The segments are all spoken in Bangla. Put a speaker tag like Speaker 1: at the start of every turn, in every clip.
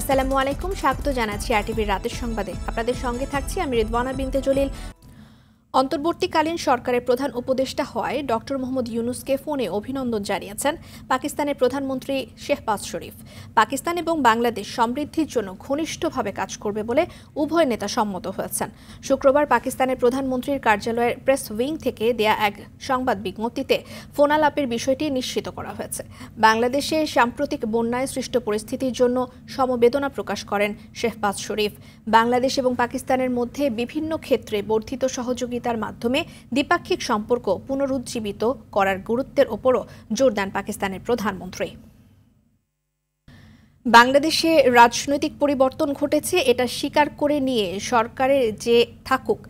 Speaker 1: আসসালামু আলাইকুম স্বাগত জানাচ্ছি আরটিভির রাতের সংবাদে আপনাদের সঙ্গে থাকছি আমি রিদওয়ানা বিনতে জলিল অন্তর্বর্তীকালীন সরকারের প্রধান উপদেষ্টা হওয়ায় ড মোহাম্মদ ইউনুসকে ফোনে অভিনন্দন জানিয়েছেন পাকিস্তানের প্রধানমন্ত্রী শেহবাজ শরীফ পাকিস্তান এবং বাংলাদেশ সমৃদ্ধির জন্য ঘনিষ্ঠভাবে কাজ করবে বলে উভয় নেতা সম্মত হয়েছেন শুক্রবার পাকিস্তানের প্রধানমন্ত্রীর কার্যালয়ের প্রেস উইং থেকে দেয়া এক সংবাদ বিজ্ঞপ্তিতে ফোনালাপের বিষয়টি নিশ্চিত করা হয়েছে বাংলাদেশে সাম্প্রতিক বন্যায় সৃষ্ট পরিস্থিতির জন্য সমবেদনা প্রকাশ করেন শেহবাজ শরীফ বাংলাদেশ এবং পাকিস্তানের মধ্যে বিভিন্ন ক্ষেত্রে বর্ধিত সহযোগী সহযোগিতার মাধ্যমে দ্বিপাক্ষিক সম্পর্ক পুনরুজ্জীবিত করার গুরুত্বের ওপরও জোর দেন পাকিস্তানের প্রধানমন্ত্রী বাংলাদেশে রাজনৈতিক পরিবর্তন ঘটেছে এটা স্বীকার করে নিয়ে সরকারের যে থাকুক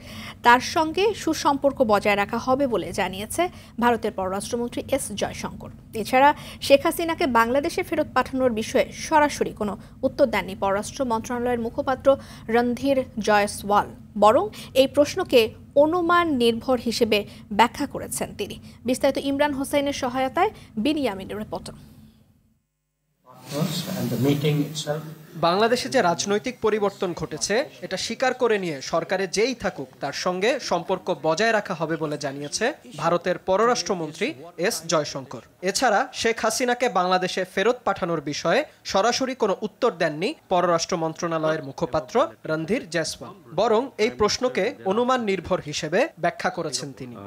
Speaker 1: তার সঙ্গে সুসম্পর্ক বজায় রাখা হবে বলে জানিয়েছে ভারতের পররাষ্ট্রমন্ত্রী এস জয়শঙ্কর এছাড়া শেখ হাসিনাকে বাংলাদেশে ফেরত পাঠানোর বিষয়ে সরাসরি কোনো উত্তর দেননি পররাষ্ট্র মন্ত্রণালয়ের মুখপাত্র রণধীর জয়সওয়াল বরং এই প্রশ্নকে অনুমান নির্ভর হিসেবে ব্যাখ্যা করেছেন তিনি বিস্তারিত ইমরান হোসাইনের সহায়তায় বিনিয়ামিনের পত্র
Speaker 2: and the meeting itself বাংলাদেশে যে রাজনৈতিক পরিবর্তন ঘটেছে এটা স্বীকার করে নিয়ে সরকারে যেই থাকুক তার সঙ্গে সম্পর্ক বজায় রাখা হবে বলে জানিয়েছে ভারতের পররাষ্ট্রমন্ত্রী এস জয়শঙ্কর এছাড়া শেখ হাসিনাকে বাংলাদেশে ফেরত পাঠানোর বিষয়ে সরাসরি কোনো উত্তর দেননি পররাষ্ট্র মন্ত্রণালয়ের মুখপাত্র রণধীর জয়সওয়াল বরং এই প্রশ্নকে অনুমান নির্ভর হিসেবে ব্যাখ্যা করেছেন তিনি uh,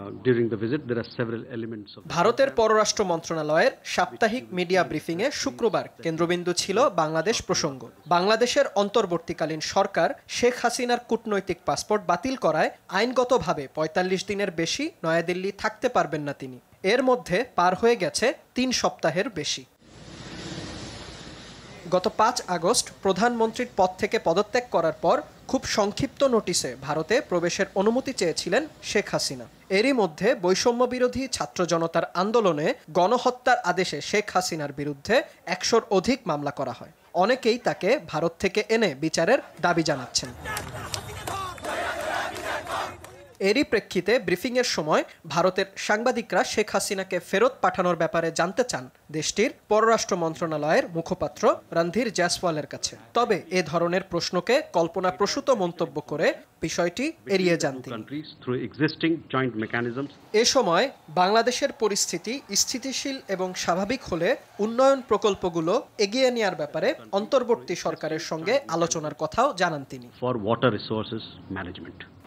Speaker 2: ভারতের পররাষ্ট্র মন্ত্রণালয়ের সাপ্তাহিক মিডিয়া ব্রিফিংয়ে শুক্রবার কেন্দ্রবিন্দু ছিল বাংলাদেশ প্রসঙ্গ বাংলাদেশের অন্তর্বর্তীকালীন সরকার শেখ হাসিনার কূটনৈতিক পাসপোর্ট বাতিল করায় আইনগতভাবে ৪৫ দিনের বেশি নয়াদিল্লি থাকতে পারবেন না তিনি এর মধ্যে পার হয়ে গেছে তিন সপ্তাহের বেশি গত পাঁচ আগস্ট প্রধানমন্ত্রীর পদ থেকে পদত্যাগ করার পর খুব সংক্ষিপ্ত নোটিশে ভারতে প্রবেশের অনুমতি চেয়েছিলেন শেখ হাসিনা এরই মধ্যে বৈষম্য বিরোধী ছাত্র জনতার আন্দোলনে গণহত্যার আদেশে শেখ হাসিনার বিরুদ্ধে একশোর অধিক মামলা করা হয় অনেকেই তাকে ভারত থেকে এনে বিচারের দাবি জানাচ্ছেন এরই প্রেক্ষিতে ব্রিফিংয়ের সময় ভারতের সাংবাদিকরা শেখ হাসিনাকে ফেরত পাঠানোর ব্যাপারে জানতে চান দেশটির পররাষ্ট্র মন্ত্রণালয়ের মুখপাত্র রণধীর জয়সওয়ালের কাছে তবে এ ধরনের প্রশ্নকে কল্পনাপ্রসূত মন্তব্য করে বিষয়টি এড়িয়ে যান এ সময় বাংলাদেশের পরিস্থিতি স্থিতিশীল এবং স্বাভাবিক হলে উন্নয়ন প্রকল্পগুলো এগিয়ে নেওয়ার ব্যাপারে অন্তর্বর্তী সরকারের সঙ্গে আলোচনার কথাও জানান তিনি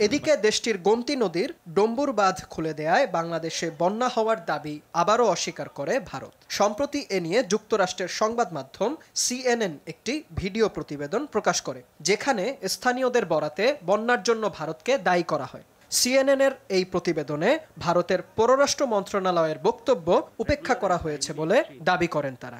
Speaker 2: এদিকে দেশটির গন্তি নদীর ডম্বুর বাঁধ খুলে দেয়ায় বাংলাদেশে বন্যা হওয়ার দাবি আবারও অস্বীকার করে ভারত সম্প্রতি এ নিয়ে যুক্তরাষ্ট্রের সংবাদ মাধ্যম সিএনএন একটি ভিডিও প্রতিবেদন প্রকাশ করে যেখানে স্থানীয়দের বরাতে বন্যার জন্য ভারতকে দায়ী করা হয় সিএনএনের এই প্রতিবেদনে ভারতের পররাষ্ট্র মন্ত্রণালয়ের বক্তব্য উপেক্ষা করা হয়েছে বলে দাবি করেন তারা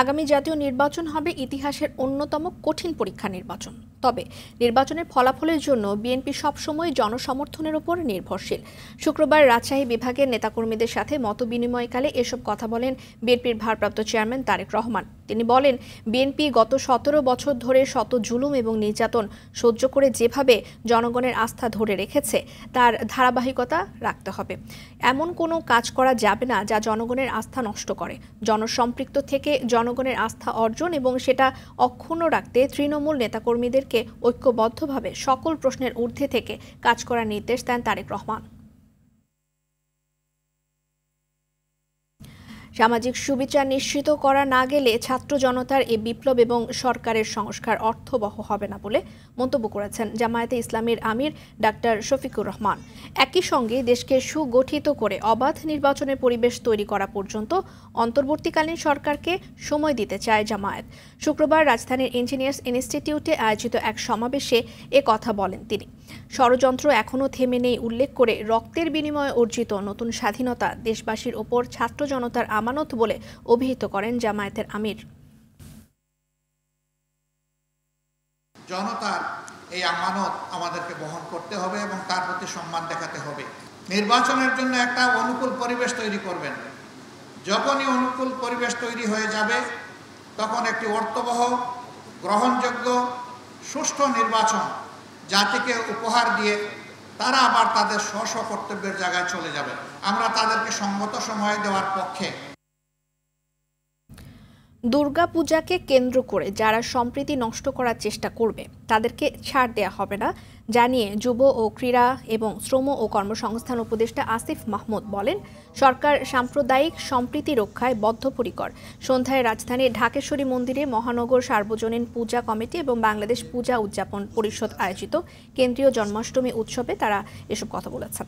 Speaker 1: আগামী জাতীয় নির্বাচন হবে ইতিহাসের অন্যতম কঠিন পরীক্ষা নির্বাচন তবে নির্বাচনের ফলাফলের জন্য বিএনপি সবসময় জনসমর্থনের ওপর নির্ভরশীল শুক্রবার রাজশাহী বিভাগের নেতাকর্মীদের সাথে মত বিনিময়কালে এসব কথা বলেন বিএনপির ভারপ্রাপ্ত চেয়ারম্যান তারেক রহমান তিনি বলেন বিএনপি গত সতেরো বছর ধরে শত জুলুম এবং নির্যাতন সহ্য করে যেভাবে জনগণের আস্থা ধরে রেখেছে তার ধারাবাহিকতা রাখতে হবে এমন কোনো কাজ করা যাবে না যা জনগণের আস্থা নষ্ট করে জনসম্পৃক্ত থেকে জনগণের আস্থা অর্জন এবং সেটা অক্ষুণ্ণ রাখতে তৃণমূল নেতাকর্মীদেরকে ঐক্যবদ্ধভাবে সকল প্রশ্নের ঊর্ধ্বে থেকে কাজ করার নির্দেশ দেন তারেক রহমান সামাজিক সুবিচার নিশ্চিত করা না গেলে ছাত্র জনতার এ বিপ্লব এবং সরকারের সংস্কার অর্থবহ হবে না বলে মন্তব্য করেছেন জামায়াতে ইসলামের আমির ডাক্তার শফিকুর রহমান একই সঙ্গে দেশকে সুগঠিত করে অবাধ নির্বাচনের পরিবেশ তৈরি করা পর্যন্ত অন্তর্বর্তীকালীন সরকারকে সময় দিতে চায় জামায়াত শুক্রবার রাজধানীর ইঞ্জিনিয়ার্স ইনস্টিটিউটে আয়োজিত এক সমাবেশে এ কথা বলেন তিনি ষড়যন্ত্র এখনও থেমে নেই উল্লেখ করে রক্তের বিনিময়ে অর্জিত নতুন স্বাধীনতা দেশবাসীর ওপর ছাত্র জনতার আমানত বলে অভিহিত করেন জামায়াতের আমির
Speaker 3: জনতার এই
Speaker 4: আমানত আমাদেরকে বহন করতে হবে এবং তার প্রতি সম্মান দেখাতে হবে নির্বাচনের জন্য একটা অনুকূল পরিবেশ তৈরি করবেন যখনই অনুকূল পরিবেশ তৈরি হয়ে যাবে তখন একটি অর্থবহ গ্রহণযোগ্য সুষ্ঠু নির্বাচন জাতিকে উপহার দিয়ে তারা আবার তাদের স্ব কর্তব্যের জায়গায় চলে যাবে আমরা তাদেরকে সঙ্গত সময় দেওয়ার পক্ষে
Speaker 1: দুর্গাপূজাকে কেন্দ্র করে যারা সম্প্রীতি নষ্ট করার চেষ্টা করবে তাদেরকে ছাড় দেয়া হবে না জানিয়ে যুব ও ক্রীড়া এবং শ্রম ও কর্মসংস্থান উপদেষ্টা আসিফ মাহমুদ বলেন সরকার সাম্প্রদায়িক সম্প্রীতি রক্ষায় বদ্ধপরিকর সন্ধ্যায় রাজধানীর ঢাকেশ্বরী মন্দিরে মহানগর সার্বজনীন পূজা কমিটি এবং বাংলাদেশ পূজা উদযাপন পরিষদ আয়োজিত কেন্দ্রীয় জন্মাষ্টমী উৎসবে তারা এসব কথা বলেছেন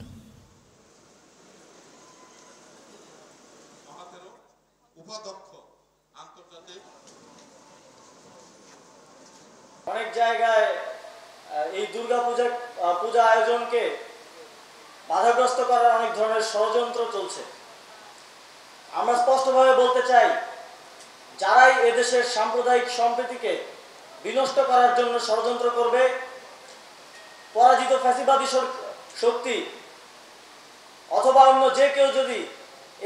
Speaker 2: অনেক জায়গায় এই দুর্গা পূজা পূজা আয়োজনকে বাধাগ্রস্ত করার অনেক ধরনের ষড়যন্ত্র চলছে আমরা স্পষ্টভাবে বলতে চাই যারাই এদেশের সাম্প্রদায়িক সম্প্রীতিকে বিনষ্ট করার জন্য ষড়যন্ত্র করবে পরাজিত ফ্যাসিবাদী শক্তি অথবা অন্য যে কেউ যদি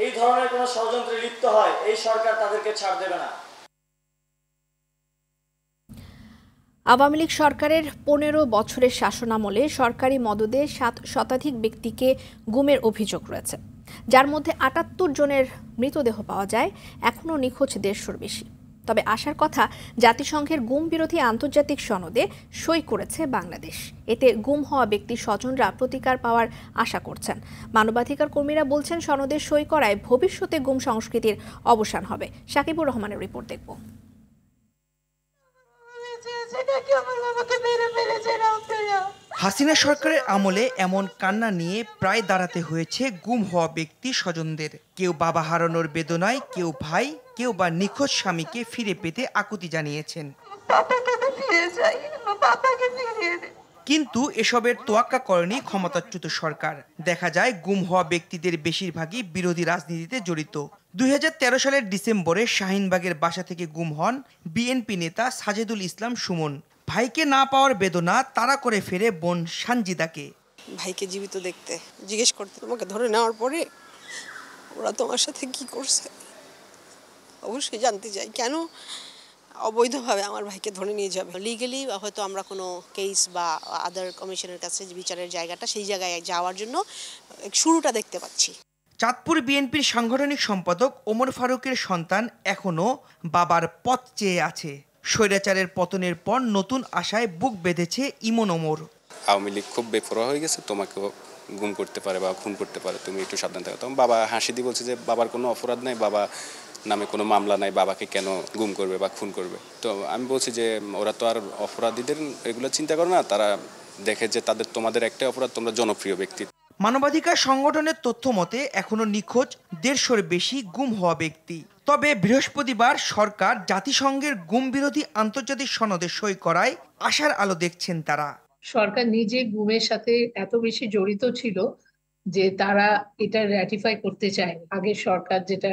Speaker 2: এই ধরনের কোনো ষড়যন্ত্রে লিপ্ত হয় এই সরকার তাদেরকে ছাড় দেবে না
Speaker 1: আওয়ামী লীগ সরকারের পনেরো বছরের শাসনামলে সরকারি মদদে সাত শতাধিক ব্যক্তিকে গুমের অভিযোগ রয়েছে যার মধ্যে আটাত্তর জনের মৃতদেহ পাওয়া যায় এখনও নিখোঁজ দেড়শোর বেশি তবে আসার কথা জাতিসংঘের গুম বিরোধী আন্তর্জাতিক সনদে সই করেছে বাংলাদেশ এতে গুম হওয়া ব্যক্তির স্বজনরা প্রতিকার পাওয়ার আশা করছেন মানবাধিকার কর্মীরা বলছেন সনদে সই করায় ভবিষ্যতে গুম সংস্কৃতির অবসান হবে সাকিবুর রহমানের রিপোর্ট দেখব
Speaker 4: হাসিনা সরকারের আমলে এমন কান্না নিয়ে প্রায় দাঁড়াতে হয়েছে গুম হওয়া ব্যক্তি স্বজনদের কেউ বাবা হারানোর বেদনায় কেউ ভাই কেউ বা নিখোঁজ স্বামীকে ফিরে পেতে আকুতি জানিয়েছেন কিন্তু এসবের তোয়াক্কা করেনি ক্ষমতাচ্যুত সরকার দেখা যায় গুম হওয়া ব্যক্তিদের বেশিরভাগই বিরোধী রাজনীতিতে জড়িত দুই সালের ডিসেম্বরে শাহিনবাগের বাসা থেকে গুম হন বিএনপি নেতা সাজেদুল ইসলাম সুমন ভাইকে না পাওয়ার বেদনা তারা করে ফেরে বোন সানজিদাকে
Speaker 2: ভাইকে জীবিত দেখতে জিজ্ঞেস করতে তোমাকে ধরে নেওয়ার পরে ওরা তোমার সাথে কি করছে অবশ্যই জানতে চাই কেন
Speaker 1: অবৈধভাবে আমার ভাইকে ধরে নিয়ে যাবে লিগেলি হয়তো আমরা কোনো কেস বা আদার কমিশনের কাছে বিচারের জায়গাটা সেই জায়গায় যাওয়ার জন্য শুরুটা দেখতে পাচ্ছি
Speaker 4: চাঁদপুর বিএনপির সাংগঠনিক সম্পাদক ওমর ফারুকের সন্তান এখনও বাবার পথ চেয়ে আছে স্বৈরাচারের পতনের পর নতুন আশায় বুক বেঁধেছে ইমন ওমর
Speaker 3: আওয়ামী লীগ খুব বেফরোয়া হয়ে গেছে তোমাকেও গুম করতে পারে বা খুন করতে পারে তুমি একটু সাবধান থাকো তখন বাবা হাসি দিয়ে বলছে যে বাবার কোনো অপরাধ নাই বাবা নামে কোনো মামলা নাই বাবাকে কেন গুম করবে বা খুন করবে তো আমি বলছি যে ওরা তো আর অপরাধীদের এগুলো চিন্তা করে না তারা দেখে যে তাদের তোমাদের একটাই অপরাধ তোমরা জনপ্রিয় ব্যক্তিত্ব
Speaker 4: মানবাধিকার সংগঠনের তথ্য মতে এখনও নিখোঁজ দেড়শোর বেশি গুম হওয়া ব্যক্তি তবে বৃহস্পতিবার সরকার জাতিসংঘের গুম বিরোধী আন্তর্জাতিক সনদে সই করায় আশার আলো দেখছেন তারা
Speaker 1: সরকার নিজে গুমের সাথে এত বেশি জড়িত ছিল যে তারা এটা র্যাটিফাই করতে চায় আগে সরকার যেটা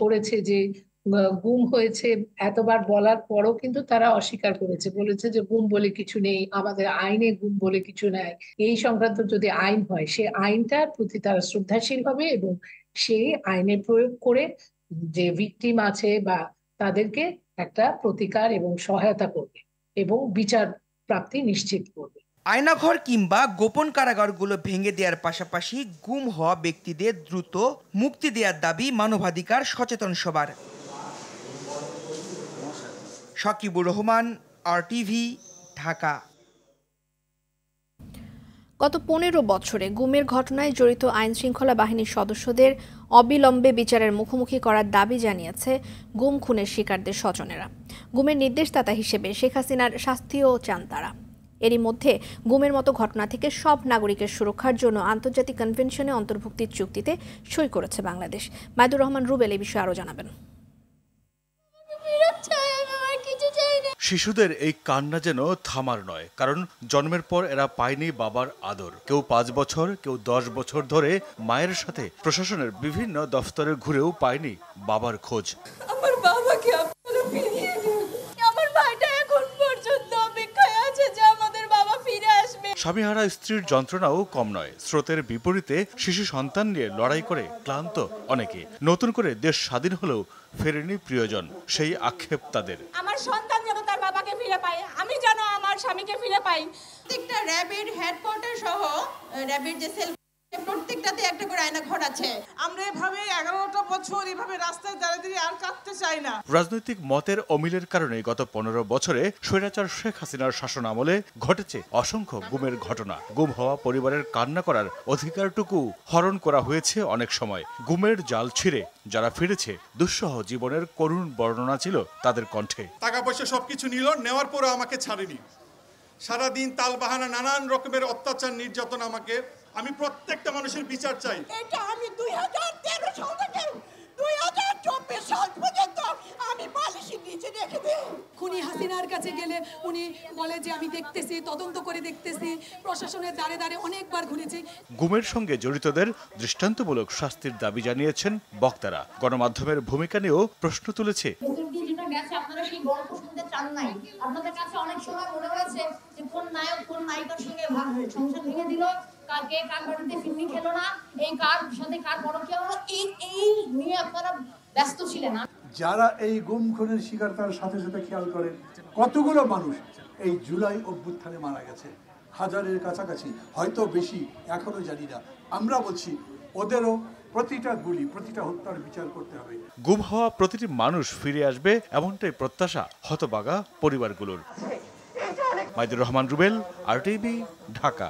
Speaker 1: করেছে যে গুম হয়েছে এতবার বলার পরও কিন্তু তারা অস্বীকার করেছে বলেছে যে গুম বলে কিছু নেই আমাদের আইনে গুম বলে কিছু নাই এই সংক্রান্ত যদি আইন হয় সে আইনটার প্রতি তারা শ্রদ্ধাশীল হবে এবং সেই আইনে প্রয়োগ করে যে ভিকটিম আছে বা তাদেরকে একটা প্রতিকার এবং সহায়তা করবে এবং বিচার প্রাপ্তি নিশ্চিত করবে
Speaker 4: আয়নাঘর কিংবা গোপন কারাগারগুলো ভেঙে দেওয়ার পাশাপাশি গুম হওয়া ব্যক্তিদের দ্রুত মুক্তি দেওয়ার দাবি মানবাধিকার সচেতন সবার শাকিবুর রহমান আর টিভি ঢাকা
Speaker 1: গত পনেরো বছরে গুমের ঘটনায় জড়িত আইন শৃঙ্খলা বাহিনীর সদস্যদের অবিলম্বে বিচারের মুখোমুখি করার দাবি জানিয়েছে গুম খুনের শিকারদের স্বজনেরা গুমের নির্দেশদাতা হিসেবে শেখ হাসিনার শাস্তিও চান তারা এরই মধ্যে গুমের মতো ঘটনা থেকে সব নাগরিকের সুরক্ষার জন্য আন্তর্জাতিক কনভেনশনে অন্তর্ভুক্তির চুক্তিতে সই করেছে বাংলাদেশ মায়দুর রহমান রুবেল এ বিষয়ে আরও জানাবেন
Speaker 3: শিশুদের এই কান্না যেন থামার নয় কারণ জন্মের পর এরা পায়নি বাবার আদর কেউ পাঁচ বছর কেউ দশ বছর ধরে মায়ের সাথে প্রশাসনের বিভিন্ন দফতরে ঘুরেও পায়নি বাবার খোঁজ
Speaker 2: আমার বাবাকে
Speaker 3: স্বামীহারা স্ত্রীর যন্ত্রণাও কম নয় স্রোতের বিপরীতে শিশু সন্তান নিয়ে লড়াই করে ক্লান্ত অনেকে নতুন করে দেশ স্বাধীন হলেও ফেরেনি প্রিয়জন সেই আক্ষেপ তাদের
Speaker 1: আমার সন্তান যেন তার বাবাকে ফিরে পায় আমি যেন আমার স্বামীকে ফিরে পাই প্রত্যেকটা র্যাবের হেডকোয়ার্টার সহ র্যাবের যে সেল প্রত্যেকটাতে একটা করে আয়না
Speaker 2: ঘর আছে আমরা এভাবে এগারোটা বছর এভাবে রাস্তায় দাঁড়িয়ে আর কাটতে চাই না
Speaker 3: রাজনৈতিক মতের অমিলের কারণে গত পনেরো বছরে স্বৈরাচার শেখ হাসিনার শাসন আমলে ঘটেছে অসংখ্য গুমের ঘটনা গুম হওয়া পরিবারের কান্না করার অধিকারটুকু হরণ করা হয়েছে অনেক সময় গুমের জাল ছিঁড়ে যারা ফিরেছে দুঃসহ জীবনের করুণ বর্ণনা ছিল তাদের কণ্ঠে টাকা পয়সা সবকিছু নিল নেওয়ার পরও আমাকে ছাড়েনি সারাদিন তালবাহানা নানান রকমের অত্যাচার নির্যাতন আমাকে আমি প্রত্যেকটা মানুষের বিচার চাই এটা
Speaker 4: আমি দুই হাজার তেরো সাল থেকে দুই হাজার চব্বিশ সাল পর্যন্ত আমি
Speaker 1: বালিশের নিচে রেখে দিই খুনি হাসিনার কাছে গেলে উনি বলে যে আমি দেখতেছি তদন্ত করে দেখতেছি প্রশাসনের দ্বারে দ্বারে অনেকবার ঘুরেছি
Speaker 3: গুমের সঙ্গে জড়িতদের দৃষ্টান্তমূলক শাস্তির দাবি জানিয়েছেন বক্তারা গণমাধ্যমের ভূমিকা নিয়েও প্রশ্ন তুলেছে
Speaker 5: গেছে আপনারা সেই গল্প টান নাই আপনাদের কাছে অনেক সময় মনে হয়েছে যে কোন নায়ক কোন নায়িকার সঙ্গে সংসার ভেঙে দিল কাকে কার বাড়িতে ফিল্মি খেলো না এই কার সাথে কার বড় কে হলো এই এই নিয়ে আপনারা ব্যস্ত ছিলেন
Speaker 3: যারা এই গুম খুনের শিকার তার সাথে সাথে খেয়াল করেন কতগুলো মানুষ এই জুলাই অভ্যুত্থানে মারা গেছে হাজারের কাছাকাছি হয়তো বেশি এখনো জানি না আমরা বলছি ওদেরও প্রতিটা গুলি প্রতিটা হত্যার বিচার করতে হবে গুম হওয়া প্রতিটি মানুষ ফিরে আসবে এমনটাই প্রত্যাশা হতবাগা পরিবারগুলোর আচ্ছা, মাইদুর রহমান রুবেল আরটিভি ঢাকা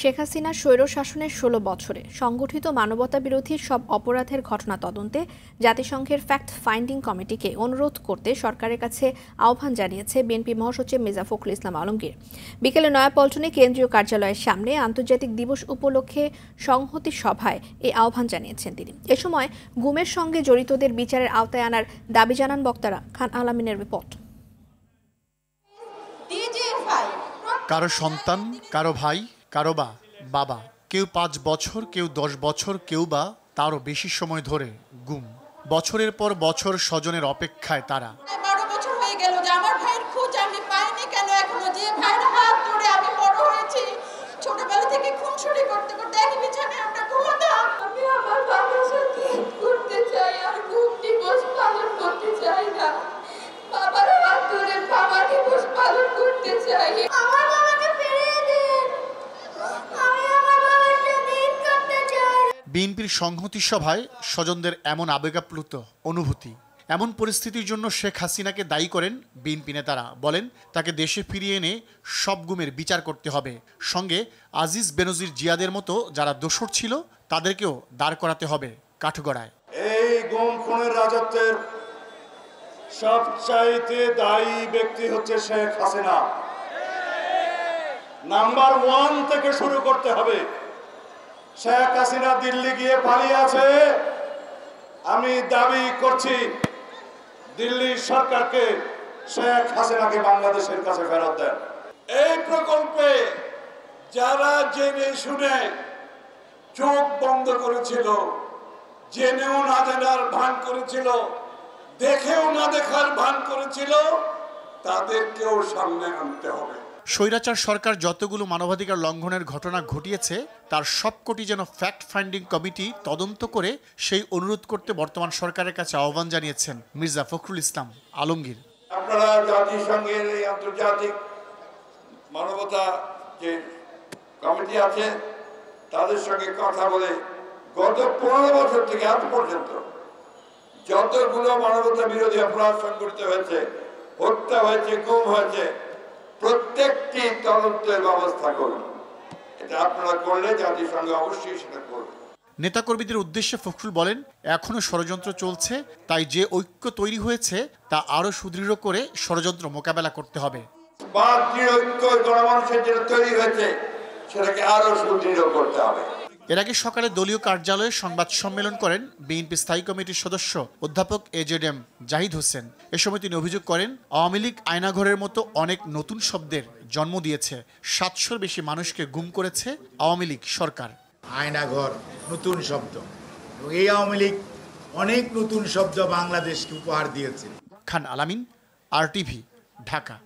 Speaker 1: শেখ হাসিনার স্বৈরশাসনের ষোলো বছরে সংগঠিত মানবতা বিরোধী সব অপরাধের ঘটনা তদন্তে জাতিসংঘের ফ্যাক্ট ফাইন্ডিং কমিটিকে অনুরোধ করতে সরকারের কাছে আহ্বান জানিয়েছে বিএনপি মহাসচিব মির্জা ফখরুল ইসলাম আলমগীর বিকেলে নয়াপল্টনে কেন্দ্রীয় কার্যালয়ের সামনে আন্তর্জাতিক দিবস উপলক্ষে সংহতি সভায় এই আহ্বান জানিয়েছেন তিনি এ সময় গুমের সঙ্গে জড়িতদের বিচারের আওতায় আনার দাবি জানান বক্তারা খান আলামিনের রিপোর্ট
Speaker 6: কারো সন্তান কারো ভাই কারো বা বাবা কেউ পাঁচ বছর কেউ দশ বছর কেউ বা তারও বেশি সময় ধরে গুম বছরের পর বছর স্বজনের অপেক্ষায় তারা বিএনপির সংহতি সভায় স্বজনদের এমন আবেগাপ্লুত অনুভূতি এমন পরিস্থিতির জন্য শেখ হাসিনাকে দায়ী করেন বিএনপি নেতারা বলেন তাকে দেশে ফিরিয়ে এনে সব গুমের বিচার করতে হবে সঙ্গে আজিজ বেনজির জিয়াদের মতো যারা দোষর ছিল তাদেরকেও দাঁড় করাতে হবে কাঠগড়ায়
Speaker 3: এই গুম খুনের রাজত্বের সবচাইতে দায়ী ব্যক্তি হচ্ছে শেখ হাসিনা নাম্বার ওয়ান থেকে শুরু করতে হবে শেখ হাসিনা দিল্লি গিয়ে পালিয়ে আছে আমি দাবি করছি দিল্লি সরকারকে শেখ হাসিনাকে বাংলাদেশের কাছে ফেরত দেন এই প্রকল্পে যারা জেনে শুনে চোখ বন্ধ করেছিল জেনেও না জেনার ভান করেছিল দেখেও না দেখার ভান করেছিল তাদেরকেও
Speaker 4: সামনে আনতে হবে
Speaker 6: স্বৈরাচার সরকার যতগুলো মানবাধিকার লঙ্ঘনের ঘটনা ঘটিয়েছে তার সবকটি যেন ফ্যাক্ট ফাইন্ডিং কমিটি তদন্ত করে সেই অনুরোধ করতে বর্তমান সরকারের কাছে আহ্বান জানিয়েছেন মির্জা ফখরুল ইসলাম আলমগীর
Speaker 4: আপনারা জাতিসংঘের এই আন্তর্জাতিক মানবতা যে কমিটি আছে তাদের সঙ্গে কথা বলে গত পনেরো বছর থেকে এত পর্যন্ত যতগুলো মানবতা বিরোধী অপরাধ সংঘটিত হয়েছে হত্যা হয়েছে গুম হয়েছে প্রত্যেকটি তদন্তের ব্যবস্থা করুন এটা আপনারা করলে জাতিসংঘ অবশ্যই সেটা করবে
Speaker 6: নেতাকর্মীদের উদ্দেশ্যে ফখরুল বলেন এখনও ষড়যন্ত্র চলছে তাই যে ঐক্য তৈরি হয়েছে তা আরও সুদৃঢ় করে ষড়যন্ত্র মোকাবেলা করতে হবে
Speaker 4: বা দৃঢ় ঐক্য গণমানুষের যেটা তৈরি হয়েছে সেটাকে আরও সুদৃঢ় করতে হবে
Speaker 6: এর আগে সকালে দলীয় কার্যালয়ে সংবাদ সম্মেলন করেন বিএনপি স্থায়ী কমিটির সদস্য অধ্যাপক এজেড এম জাহিদ হোসেন এ সময় তিনি অভিযোগ করেন আওয়ামী লীগ আয়নাঘরের মতো অনেক নতুন শব্দের জন্ম দিয়েছে সাতশোর বেশি মানুষকে গুম করেছে আওয়ামী লীগ সরকার আয়নাঘর নতুন শব্দ এই আওয়ামী লীগ অনেক নতুন শব্দ বাংলাদেশকে উপহার দিয়েছে খান আলামিন আর ঢাকা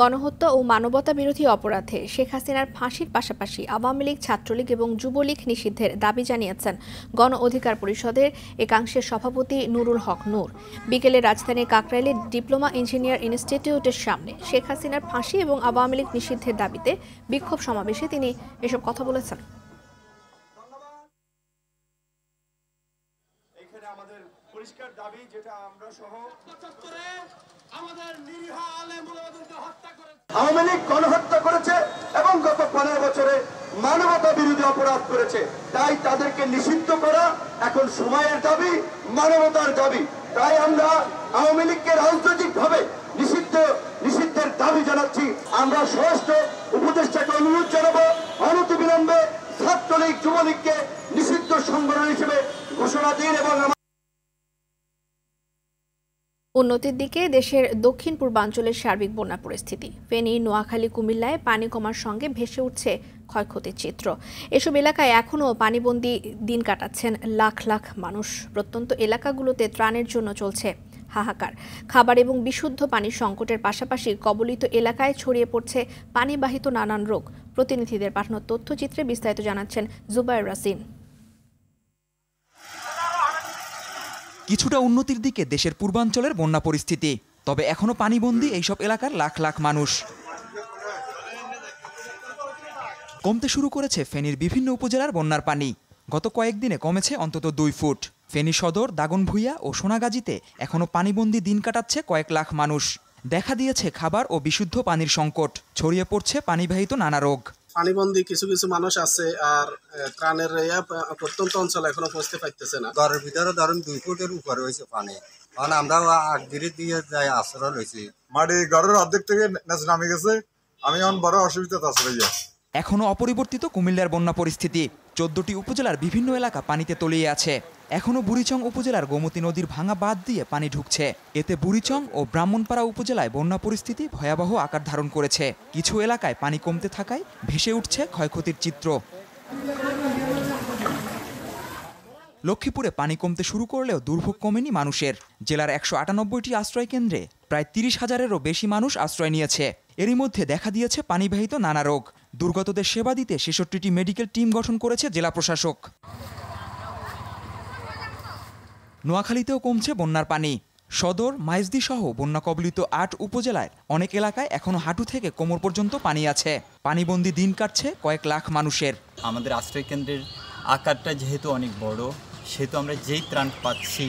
Speaker 1: গণহত্যা ও মানবতা বিরোধী অপরাধে শেখ হাসিনার ফাঁসির পাশাপাশি আওয়ামী লীগ ছাত্রলীগ এবং যুবলীগ নিষিদ্ধের দাবি জানিয়েছেন গণ অধিকার পরিষদের একাংশের সভাপতি নুরুল হক নূর বিকেলে রাজধানীর কাকরাইলের ডিপ্লোমা ইঞ্জিনিয়ার ইনস্টিটিউটের সামনে শেখ হাসিনার ফাঁসি এবং আওয়ামী লীগ নিষিদ্ধের দাবিতে বিক্ষোভ সমাবেশে তিনি এসব কথা বলেছেন
Speaker 4: আমাদের পরিষ্কার দাবি যেটা আমরা সহ
Speaker 3: আওয়ামী লীগ গণহত্যা করেছে এবং গত পনেরো বছরে মানবতা বিরোধী অপরাধ করেছে তাই তাদেরকে নিষিদ্ধ করা এখন
Speaker 6: সময়ের দাবি মানবতার দাবি তাই আমরা আওয়ামী লীগকে ভাবে নিষিদ্ধ নিষিদ্ধের দাবি জানাচ্ছি আমরা স্বরাষ্ট্র উপদেষ্টাকে অনুরোধ জানাবো
Speaker 4: অনতিবিলম্বে ছাত্রলীগ যুবলীগকে নিষিদ্ধ সংগঠন হিসেবে ঘোষণা
Speaker 1: দিন এবং উন্নতির দিকে দেশের দক্ষিণ পূর্বাঞ্চলের সার্বিক বন্যা পরিস্থিতি ফেনী নোয়াখালী কুমিল্লায় পানি কমার সঙ্গে ভেসে উঠছে ক্ষয়ক্ষতির চিত্র এসব এলাকায় এখনও পানিবন্দি দিন কাটাচ্ছেন লাখ লাখ মানুষ প্রত্যন্ত এলাকাগুলোতে ত্রাণের জন্য চলছে হাহাকার খাবার এবং বিশুদ্ধ পানির সংকটের পাশাপাশি কবলিত এলাকায় ছড়িয়ে পড়ছে পানিবাহিত নানান রোগ প্রতিনিধিদের পাঠানো তথ্যচিত্রে বিস্তারিত জানাচ্ছেন জুবায়ের রাসিন
Speaker 5: কিছুটা উন্নতির দিকে দেশের পূর্বাঞ্চলের বন্যা পরিস্থিতি তবে এখনও পানিবন্দী এইসব এলাকার লাখ লাখ মানুষ কমতে শুরু করেছে ফেনীর বিভিন্ন উপজেলার বন্যার পানি গত কয়েকদিনে কমেছে অন্তত দুই ফুট ফেনী সদর দাগনভূঞা ও সোনাগাজীতে এখনও পানিবন্দি দিন কাটাচ্ছে কয়েক লাখ মানুষ দেখা দিয়েছে খাবার ও বিশুদ্ধ পানির সংকট ছড়িয়ে পড়ছে পানিবাহিত নানা রোগ পানিবন্দী
Speaker 2: কিছু কিছু মানুষ আছে আর ত্রাণের প্রত্যন্ত অঞ্চল এখনো পৌঁছতে পারতেছে না ঘরের
Speaker 3: ভিতরে ধরুন দুই ফুটের উপরে হয়েছে পানি কারণ মানে আমরা
Speaker 2: আগদিরে দিয়ে যাই
Speaker 3: আশ্রয় লইছি মাটি ঘরের অর্ধেক থেকে নেচে নামে গেছে আমি এখন বড় অসুবিধাতে আশ্রয়
Speaker 5: এখনো অপরিবর্তিত কুমিল্লার বন্যা পরিস্থিতি চোদ্দটি উপজেলার বিভিন্ন এলাকা পানিতে তলিয়ে আছে এখনও বুড়িচং উপজেলার গোমতী নদীর ভাঙা বাঁধ দিয়ে পানি ঢুকছে এতে বুড়িচং ও ব্রাহ্মণপাড়া উপজেলায় বন্যা পরিস্থিতি ভয়াবহ আকার ধারণ করেছে কিছু এলাকায় পানি কমতে থাকায় ভেসে উঠছে ক্ষয়ক্ষতির চিত্র লক্ষ্মীপুরে পানি কমতে শুরু করলেও দুর্ভোগ কমেনি মানুষের জেলার একশো আটানব্বইটি আশ্রয় কেন্দ্রে প্রায় তিরিশ হাজারেরও বেশি মানুষ আশ্রয় নিয়েছে এরই মধ্যে দেখা দিয়েছে পানিবাহিত নানা রোগ দুর্গতদের সেবা দিতে ছেষট্টিটি মেডিকেল টিম গঠন করেছে জেলা প্রশাসক নোয়াখালীতেও কমছে বন্যার পানি সদর মাইজদি সহ বন্যা কবলিত আট উপজেলায় অনেক এলাকায় এখনো হাঁটু থেকে কোমর পর্যন্ত পানি আছে পানিবন্দি দিন কাটছে কয়েক লাখ মানুষের আমাদের আশ্রয় কেন্দ্রের আকারটা যেহেতু অনেক বড় সেহেতু আমরা যেই ত্রাণ পাচ্ছি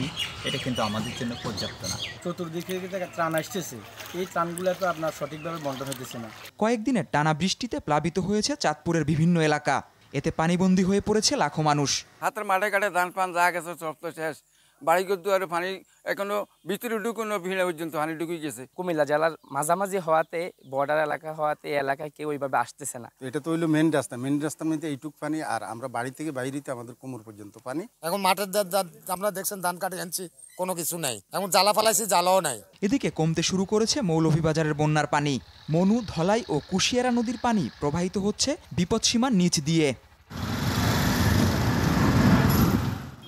Speaker 5: এটা কিন্তু আমাদের জন্য পর্যাপ্ত না
Speaker 4: চতুর্দিক থেকে ত্রাণ আসতেছে এই ত্রাণগুলো তো আপনার সঠিকভাবে বন্টন হতেছে না
Speaker 5: কয়েকদিনের টানা বৃষ্টিতে প্লাবিত হয়েছে চাঁদপুরের বিভিন্ন এলাকা এতে পানিবন্দী হয়ে পড়েছে লাখো মানুষ
Speaker 4: হাতের মাঠে কাটে ধান পান যা গেছে সব তো শেষ বাড়িঘর দুয়ারে পানি এখনো ভিতরে ঢুকোনো ভিড় পর্যন্ত পানি ঢুকে গেছে কুমিল্লা জেলার মাঝামাঝি হওয়াতে বর্ডার এলাকা হওয়াতে এলাকায় কেউ ওইভাবে আসতেছে না
Speaker 6: এটা তো হইলো মেন রাস্তা মেন রাস্তার মধ্যে এইটুক পানি আর আমরা বাড়ি থেকে বাইরেতে আমাদের কোমর পর্যন্ত পানি এখন মাঠের আমরা দেখছেন ধান কাটে আনছি কোনো কিছু নাই এখন জ্বালা ফালাইছি জ্বালাও নাই
Speaker 5: এদিকে কমতে শুরু করেছে মৌলভীবাজারের বন্যার পানি মনু ধলাই ও কুশিয়ারা নদীর পানি প্রবাহিত হচ্ছে বিপদসীমার নিচ দিয়ে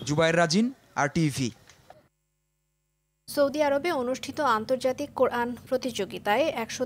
Speaker 5: জুবাইর রাজিন RTV.
Speaker 1: সৌদি আরবে অনুষ্ঠিত আন্তর্জাতিক কোরআন প্রতিযোগিতায় একশো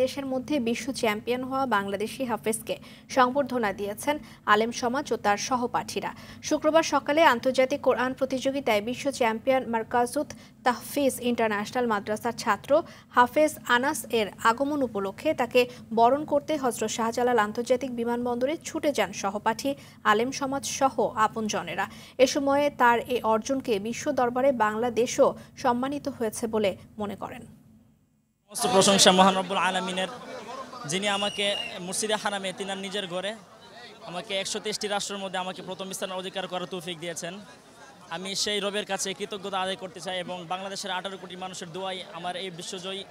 Speaker 1: দেশের মধ্যে বিশ্ব চ্যাম্পিয়ন হওয়া বাংলাদেশি হাফেজকে সংবর্ধনা দিয়েছেন আলেম সমাজ ও তার সহপাঠীরা শুক্রবার সকালে আন্তর্জাতিক কোরআন প্রতিযোগিতায় বিশ্ব চ্যাম্পিয়ন মার্কাজুত তাহফিজ ইন্টারন্যাশনাল মাদ্রাসার ছাত্র হাফেজ আনাস এর আগমন উপলক্ষে তাকে বরণ করতে হজরত শাহজালাল আন্তর্জাতিক বিমানবন্দরে ছুটে যান সহপাঠী আলেম সমাজ সহ আপনজনেরা এ সময়ে তার এই অর্জনকে বিশ্ব দরবারে বাংলাদেশও সম্মানিত হয়েছে বলে মনে করেন
Speaker 4: প্রশংসা প্রশংসা মহানব্বুল আলমিনের যিনি আমাকে মুর্শিদে হারামে তিনার নিজের ঘরে আমাকে একশো তেইশটি রাষ্ট্রের মধ্যে আমাকে প্রথম স্থান অধিকার করার তৌফিক দিয়েছেন আমি সেই রবের কাছে কৃতজ্ঞতা আদায় করতে চাই এবং বাংলাদেশের আঠারো কোটি মানুষের দোয়াই আমার এই বিশ্বজয়ী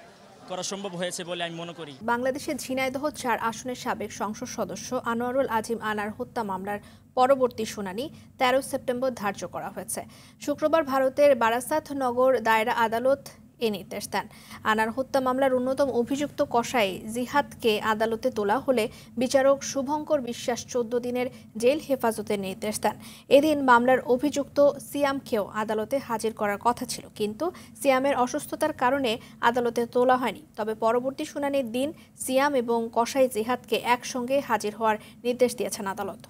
Speaker 4: করা সম্ভব হয়েছে বলে আমি মনে করি
Speaker 1: বাংলাদেশের ঝিনাইদহ চার আসনের সাবেক সংসদ সদস্য আনোয়ারুল আজিম আনার হত্যা মামলার পরবর্তী শুনানি তেরোই সেপ্টেম্বর ধার্য করা হয়েছে শুক্রবার ভারতের বারাসাত নগর দায়রা আদালত এ নির্দেশ দেন আনার হত্যা মামলার অন্যতম অভিযুক্ত কসাই জিহাদকে আদালতে তোলা হলে বিচারক শুভঙ্কর বিশ্বাস চোদ্দ দিনের জেল হেফাজতের নির্দেশ দেন এদিন মামলার অভিযুক্ত সিয়ামকেও আদালতে হাজির করার কথা ছিল কিন্তু সিয়ামের অসুস্থতার কারণে আদালতে তোলা হয়নি তবে পরবর্তী শুনানির দিন সিয়াম এবং কসাই জিহাদকে একসঙ্গে হাজির হওয়ার নির্দেশ দিয়েছেন আদালত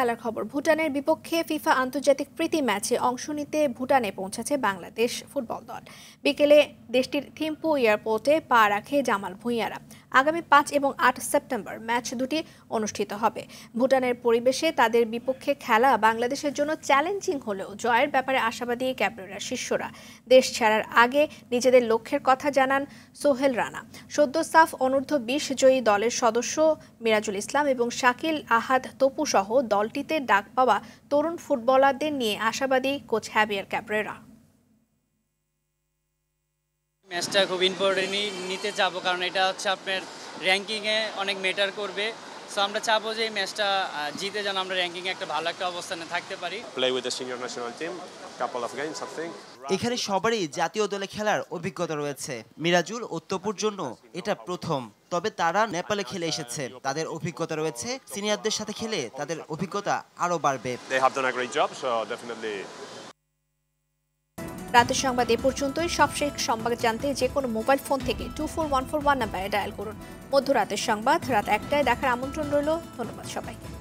Speaker 1: খেলার খবর ভুটানের বিপক্ষে ফিফা আন্তর্জাতিক প্রীতি ম্যাচে অংশ নিতে ভুটানে পৌঁছেছে বাংলাদেশ ফুটবল দল বিকেলে দেশটির থিম্পু এয়ারপোর্টে পা রাখে জামাল ভুঁইয়ারা আগামী পাঁচ এবং আট সেপ্টেম্বর ম্যাচ দুটি অনুষ্ঠিত হবে ভুটানের পরিবেশে তাদের বিপক্ষে খেলা বাংলাদেশের জন্য চ্যালেঞ্জিং হলেও জয়ের ব্যাপারে আশাবাদী ক্যাবরেরার শিষ্যরা দেশ ছাড়ার আগে নিজেদের লক্ষ্যের কথা জানান সোহেল রানা সদ্য সাফ অনূর্ধ্ব বিশ জয়ী দলের সদস্য মিরাজুল ইসলাম এবং শাকিল আহাদ তপু সহ দলটিতে ডাক পাওয়া তরুণ ফুটবলারদের নিয়ে আশাবাদী কোচ হ্যাবিয়ার ক্যাবরেরা
Speaker 6: ম্যাচটা খুব ইম্পর্টেন্টই নিতে যাব কারণ এটা হচ্ছে আপনার র্যাঙ্কিংয়ে অনেক মেটার করবে সো আমরা চাবো যে এই ম্যাচটা জিতে যেন আমরা র্যাঙ্কিংয়ে একটা ভালো একটা অবস্থানে থাকতে পারি
Speaker 5: play with the senior national team couple of games something এখানে সবারই জাতীয় দলে খেলার অভিজ্ঞতা রয়েছে মিরাজুল ও তপুর জন্য এটা প্রথম তবে তারা নেপালে খেলে এসেছে তাদের অভিজ্ঞতা
Speaker 1: রয়েছে সিনিয়রদের সাথে খেলে তাদের অভিজ্ঞতা আরও বাড়বে
Speaker 5: they have done a great job so definitely
Speaker 1: রাতের সংবাদ এ পর্যন্তই সবশেষ সংবাদ জানতে যে কোনো মোবাইল ফোন থেকে two four one four one নাম্বারে ডায়াল করুন মধ্যরাতের সংবাদ রাত একটায় দেখার আমন্ত্রণ রইল ধন্যবাদ সবাইকে